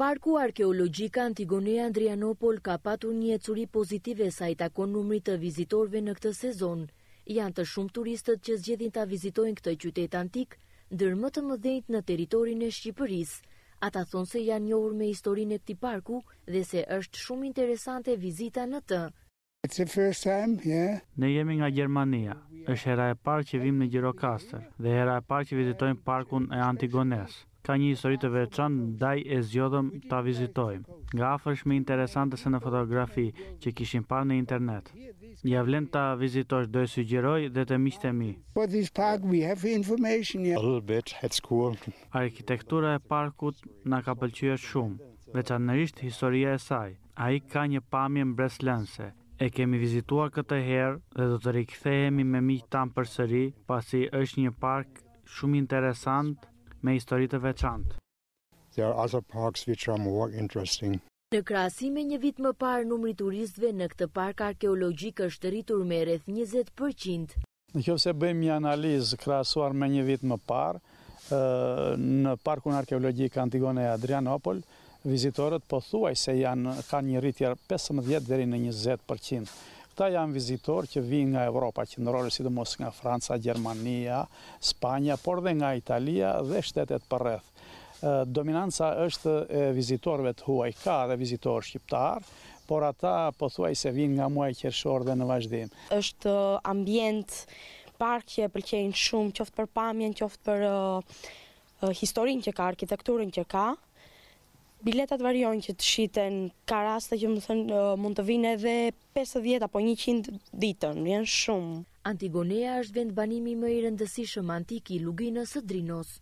Parku arkeologjik Antigonia Andrianopol ka patur një curi pozitive sa i takon numrit të vizitorëve në këtë sezon. Janë të shumë turistët që zgjedhin ta vizitojnë këtë qytet antik, ndër më të mëdhenjt në territorin e Shqipërisë. Ata thonë se janë njohur me historinë e këtij parku dhe se është shumë interesante vizita në të. It's the first time, yeah. Ne jemi nga Gjermania. Është hera e parë që vim në Gjirokastër dhe hera e parë që vizitojmë parkun e Antigones. Ka një histori të veçantë ndaj e zgjodhëm ta vizitojmë. Nga afër është më interesante se në fotografi që kishim parë në internet. Ja vlen ta vizitosh, do e sugjeroj dhe të miqtë e mi. But park we have information here. A little bit, Arkitektura e parkut na ka pëlqyer shumë, veçanërisht historia e saj. Ai ka një pamje mbreslënse, E kemi vizituar këtë herë dhe do të rikthehemi me miqtë për përsëri, pasi është një park shumë interesant me histori të veçantë. There are other parks which are more interesting. Në krahasim me një vit më parë, numri i turistëve në këtë park arkeologjik është rritur me rreth 20%. Nëse bëjmë një analizë krahasuar me një vit më parë, në parkun arkeologjik Antigone e Adrianopol, vizitorët po thuaj se janë ka një rritje 15 deri në 20%. Këta janë vizitorë që vinë nga Evropa, që në si të mos nga Franca, Gjermania, Spania, por dhe nga Italia dhe shtetet për rreth. Dominanca është vizitorëve të huaj, ka dhe vizitorë shqiptarë, por ata po thuaj se vinë nga muaj kjershorë dhe në vazhdim. është ambient, park që e pëlqenjë shumë, qoftë për pamjen, qoftë për historin që ka, arkitekturin që ka. Biletat varion që të shiten, ka raste që më thënë mund të vinë edhe 50 apo 100 ditën, janë shumë. Antigonea është vend banimi më i rëndësishëm antiki i luginës së drinos.